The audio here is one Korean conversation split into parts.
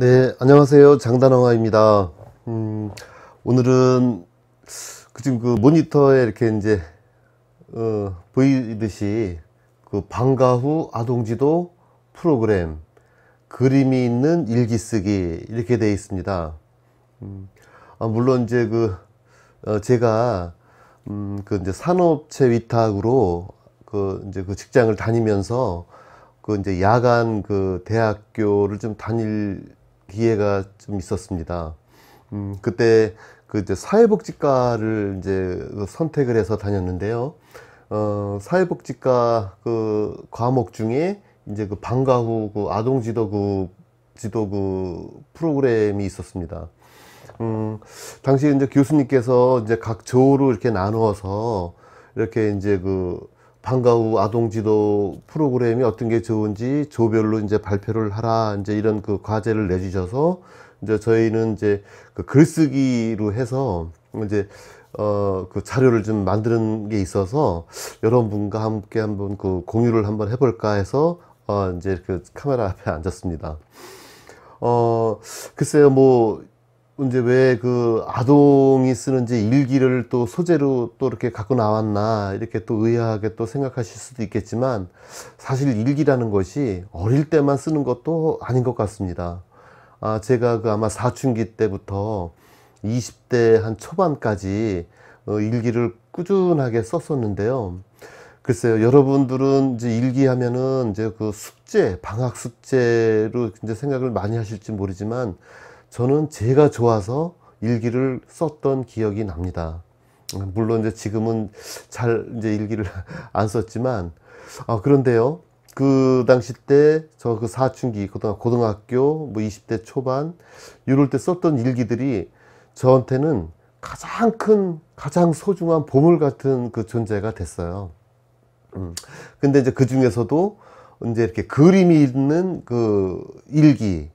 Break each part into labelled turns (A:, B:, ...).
A: 네, 안녕하세요. 장단홍아입니다. 음, 오늘은 그 지금 그 모니터에 이렇게 이제 어, 보이듯이 그 방과 후 아동지도 프로그램 그림이 있는 일기 쓰기 이렇게 되어 있습니다. 음, 아, 물론 이제 그 어, 제가 음, 그 이제 산업체 위탁으로 그 이제 그 직장을 다니면서 그 이제 야간 그 대학교를 좀 다닐 기회가 좀 있었습니다. 음, 그때 그 이제 사회복지과를 이제 선택을 해서 다녔는데요. 어, 사회복지과 그 과목 중에 이제 그 방과 후그 아동 지도그 지도 그 프로그램이 있었습니다. 음, 당시 이제 교수님께서 이제 각 조로 이렇게 나누어서 이렇게 이제 그 방과후 아동지도 프로그램이 어떤 게 좋은지 조별로 이제 발표를 하라 이제 이런 그 과제를 내주셔서 이제 저희는 이제 그 글쓰기로 해서 이제 어 그 자료를 좀 만드는 게 있어서 여러분과 함께 한번 그 공유를 한번 해볼까 해서 어 이제 그 카메라 앞에 앉았습니다. 어 글쎄요 뭐 이제 왜 그 아동이 쓰는 이제 일기를 또 소재로 또 이렇게 갖고 나왔나 이렇게 또 의아하게 또 생각하실 수도 있겠지만 사실 일기라는 것이 어릴 때만 쓰는 것도 아닌 것 같습니다. 아 제가 그 아마 사춘기 때부터 20대 한 초반까지 어 일기를 꾸준하게 썼었는데요. 글쎄요, 여러분들은 이제 일기하면은 이제 그 숙제, 방학 숙제로 이제 생각을 많이 하실지 모르지만 저는 제가 좋아서 일기를 썼던 기억이 납니다. 물론 이제 지금은 잘 이제 일기를 안 썼지만 아 그런데요. 그 당시 때 저 그 사춘기 고등학교 뭐 20대 초반 이럴 때 썼던 일기들이 저한테는 가장 큰 가장 소중한 보물 같은 그 존재가 됐어요. 음. 근데 이제 그 중에서도 이제 이렇게 그림이 있는 그 일기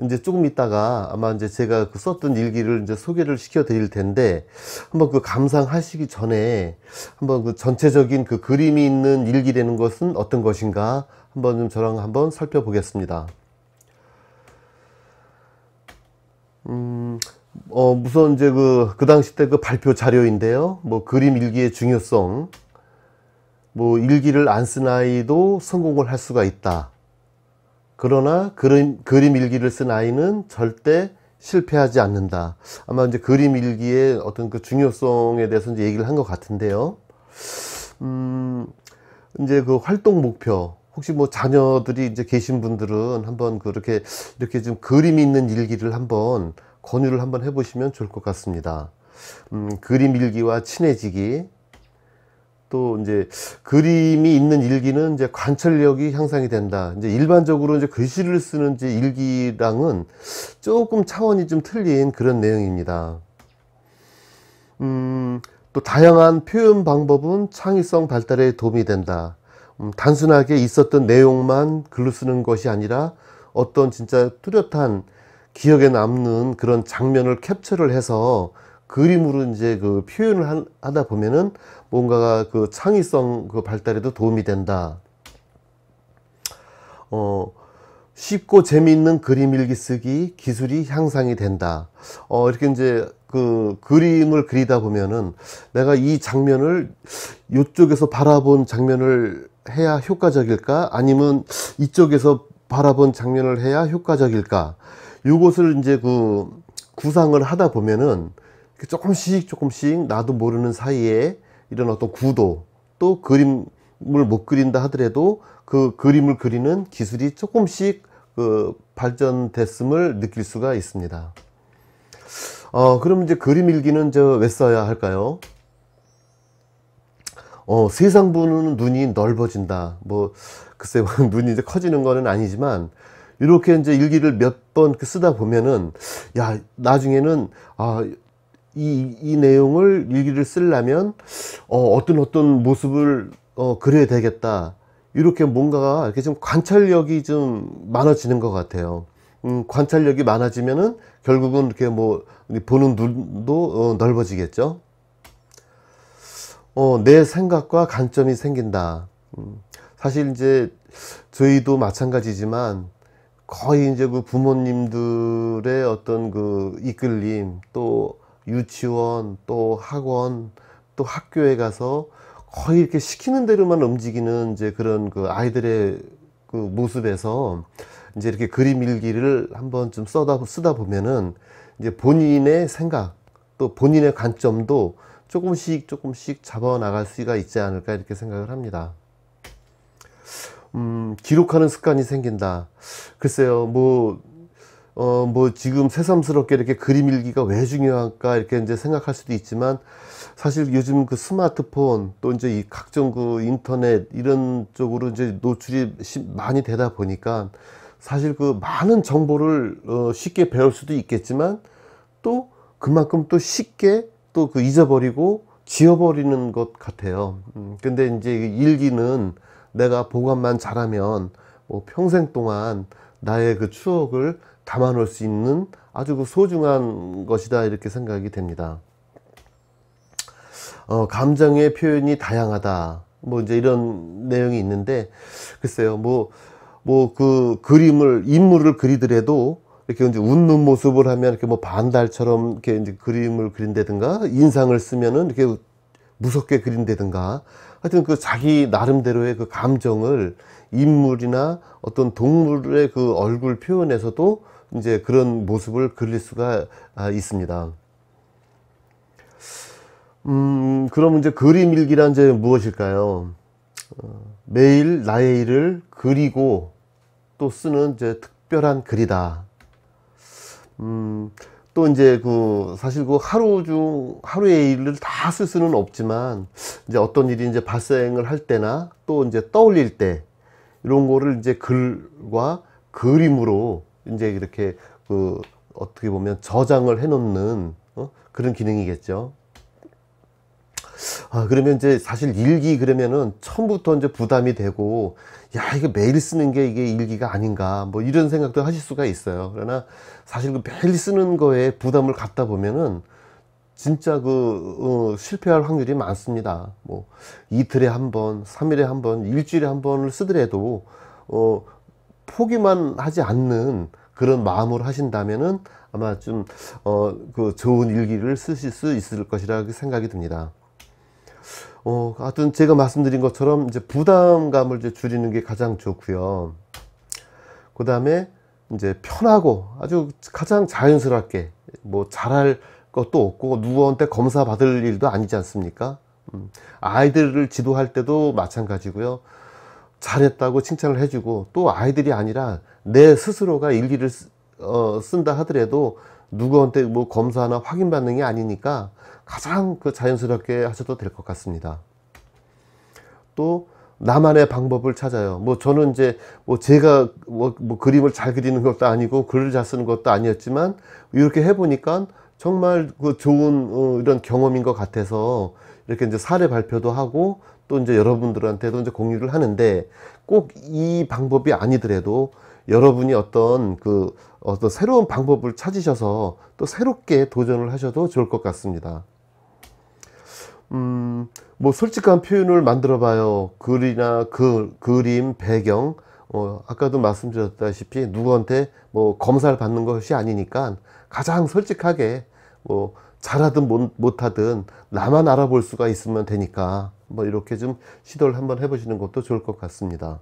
A: 이제 조금 있다가 아마 이제 제가 그 썼던 일기를 이제 소개를 시켜 드릴 텐데 한번 그 감상하시기 전에 한번 그 전체적인 그 그림이 있는 일기라는 것은 어떤 것인가 한번 좀 저랑 한번 살펴보겠습니다. 음, 어, 우선 이제 그, 그 당시 때 그 발표 자료인데요. 뭐 그림 일기의 중요성. 뭐 일기를 안 쓴 아이도 성공을 할 수가 있다. 그러나 그림, 그림 일기를 쓴 아이는 절대 실패하지 않는다. 아마 이제 그림 일기의 어떤 그 중요성에 대해서 이제 얘기를 한 것 같은데요. 음, 이제 그 활동 목표. 혹시 뭐 자녀들이 이제 계신 분들은 한번 그렇게 이렇게 좀 그림이 있는 일기를 한번 권유를 한번 해보시면 좋을 것 같습니다. 음, 그림 일기와 친해지기, 또 이제 그림이 있는 일기는 이제 관찰력이 향상이 된다. 이제 일반적으로 이제 글씨를 쓰는 이제 일기랑은 조금 차원이 좀 틀린 그런 내용입니다. 음, 또 다양한 표현 방법은 창의성 발달에 도움이 된다. 음, 단순하게 있었던 내용만 글로 쓰는 것이 아니라 어떤 진짜 뚜렷한 기억에 남는 그런 장면을 캡처를 해서 그림으로 이제 그 표현을 한, 하다 보면은 뭔가가 그 창의성 그 발달에도 도움이 된다. 어, 쉽고 재미있는 그림 일기 쓰기 기술이 향상이 된다. 어, 이렇게 이제 그 그림을 그리다 보면은 내가 이 장면을 이쪽에서 바라본 장면을 해야 효과적일까? 아니면 이쪽에서 바라본 장면을 해야 효과적일까? 요것을 이제 그 구상을 하다 보면은 그 조금씩 조금씩 나도 모르는 사이에 이런 어떤 구도 또 그림을 못 그린다 하더라도 그 그림을 그리는 기술이 조금씩 그 발전됐음을 느낄 수가 있습니다. 어, 그럼 이제 그림 일기는 저 왜 써야 할까요? 어, 세상 보는 눈이 넓어진다. 뭐, 글쎄, 눈이 이제 커지는 거는 아니지만, 이렇게 이제 일기를 몇 번 쓰다 보면은, 야, 나중에는, 아, 이, 이 내용을 일기를 쓰려면 어, 어떤 어떤 모습을 어, 그려야 되겠다 이렇게 뭔가가 이렇게 좀 관찰력이 좀 많아지는 것 같아요 음, 관찰력이 많아지면은 결국은 이렇게 뭐 보는 눈도 어, 넓어지겠죠 어, 내 생각과 관점이 생긴다 음, 사실 이제 저희도 마찬가지지만 거의 이제 그 부모님들의 어떤 그 이끌림 또 유치원 또 학원 또 학교에 가서 거의 이렇게 시키는 대로만 움직이는 이제 그런 그 아이들의 그 모습에서 이제 이렇게 그림 일기를 한번 좀 써다 쓰다 보면은 이제 본인의 생각 또 본인의 관점도 조금씩 조금씩 잡아 나갈 수가 있지 않을까 이렇게 생각을 합니다. 음, 기록하는 습관이 생긴다. 글쎄요, 뭐 어, 뭐 지금 새삼스럽게 이렇게 그림 일기가 왜 중요할까 이렇게 이제 생각할 수도 있지만 사실 요즘 그 스마트폰 또 이제 이 각종 그 인터넷 이런 쪽으로 이제 노출이 많이 되다 보니까 사실 그 많은 정보를 어, 쉽게 배울 수도 있겠지만 또 그만큼 또 쉽게 또 그 잊어버리고 지워버리는 것 같아요. 음, 근데 이제 일기는 내가 보관만 잘하면 뭐 평생 동안 나의 그 추억을 담아놓을 수 있는 아주 그 소중한 것이다 이렇게 생각이 됩니다. 어, 감정의 표현이 다양하다. 뭐 이제 이런 내용이 있는데 글쎄요 뭐 뭐 그 그림을 인물을 그리더라도 이렇게 이제 웃는 모습을 하면 이렇게 뭐 반달처럼 이렇게 이제 그림을 그린다든가 인상을 쓰면은 이렇게 무섭게 그린다든가 하여튼 그 자기 나름대로의 그 감정을 인물이나 어떤 동물의 그 얼굴 표현에서도 이제 그런 모습을 그릴 수가 아, 있습니다. 음, 그럼 이제 그림 일기란 이제 무엇일까요? 어, 매일 나의 일을 그리고 또 쓰는 이제 특별한 글이다. 음, 또 이제 그 사실 그 하루 중 하루의 일을 다 쓸 수는 없지만 이제 어떤 일이 이제 발생을 할 때나 또 이제 떠올릴 때 이런 거를 이제 글과 그림으로 이제 이렇게 그 어떻게 보면 저장을 해놓는 어? 그런 기능이겠죠. 아, 그러면 이제 사실 일기 그러면은 처음부터 이제 부담이 되고, 야, 이거 매일 쓰는 게 이게 일기가 아닌가, 뭐 이런 생각도 하실 수가 있어요. 그러나 사실 그 매일 쓰는 거에 부담을 갖다 보면은 진짜 그, 어, 실패할 확률이 많습니다. 뭐 이틀에 한 번, 삼일에한 번, 일주일에 한 번을 쓰더라도, 어, 포기만 하지 않는 그런 마음으로 하신다면은 아마 좀, 어, 그 좋은 일기를 쓰실 수 있을 것이라 고 그 생각이 듭니다. 어, 하여튼 제가 말씀드린 것처럼 이제 부담감을 이제 줄이는 게 가장 좋고요. 그 다음에 이제 편하고 아주 가장 자연스럽게 뭐 잘할 것도 없고 누구한테 검사 받을 일도 아니지 않습니까? 음, 아이들을 지도할 때도 마찬가지고요. 잘했다고 칭찬을 해주고 또 아이들이 아니라 내 스스로가 일기를 어, 쓴다 하더라도 누구한테 뭐 검사나 확인받는 게 아니니까 가장 그 자연스럽게 하셔도 될 것 같습니다. 또 나만의 방법을 찾아요. 뭐 저는 이제 뭐 제가 뭐, 뭐 그림을 잘 그리는 것도 아니고 글을 잘 쓰는 것도 아니었지만 이렇게 해보니까 정말 그 좋은 어, 이런 경험인 것 같아서 이렇게 이제 사례 발표도 하고 또 이제 여러분들한테도 이제 공유를 하는데 꼭 이 방법이 아니더라도 여러분이 어떤 그 어떤 새로운 방법을 찾으셔서 또 새롭게 도전을 하셔도 좋을 것 같습니다. 음, 뭐 솔직한 표현을 만들어 봐요. 글이나 그, 그림, 배경, 어, 아까도 말씀드렸다시피 누구한테 뭐 검사를 받는 것이 아니니까 가장 솔직하게 뭐 잘하든 못, 못하든 나만 알아볼 수가 있으면 되니까 뭐 이렇게 좀 시도를 한번 해보시는 것도 좋을 것 같습니다.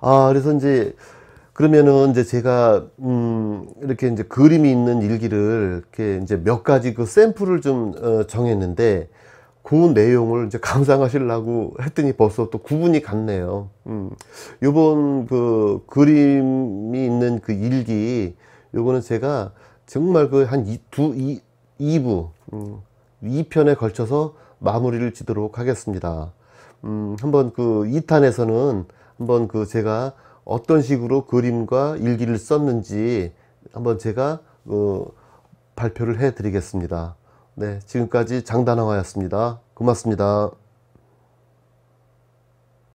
A: 아, 그래서 이제 그러면은 이제 제가 음 이렇게 이제 그림이 있는 일기를 이렇게 이제 몇 가지 그 샘플을 좀어 정했는데 그 내용을 이제 감상하시려고 했더니 벌써 또 구분이 갔네요. 음. 요번 그 그림이 있는 그 일기 요거는 제가 정말 그한이 두이 2부 음, 2편에 걸쳐서 마무리를 지도록 하겠습니다. 음, 한번 그 2탄에서는 한번 그 제가 어떤 식으로 그림과 일기를 썼는지 한번 제가 그 발표를 해 드리겠습니다. 네, 지금까지 장단화였습니다. 고맙습니다.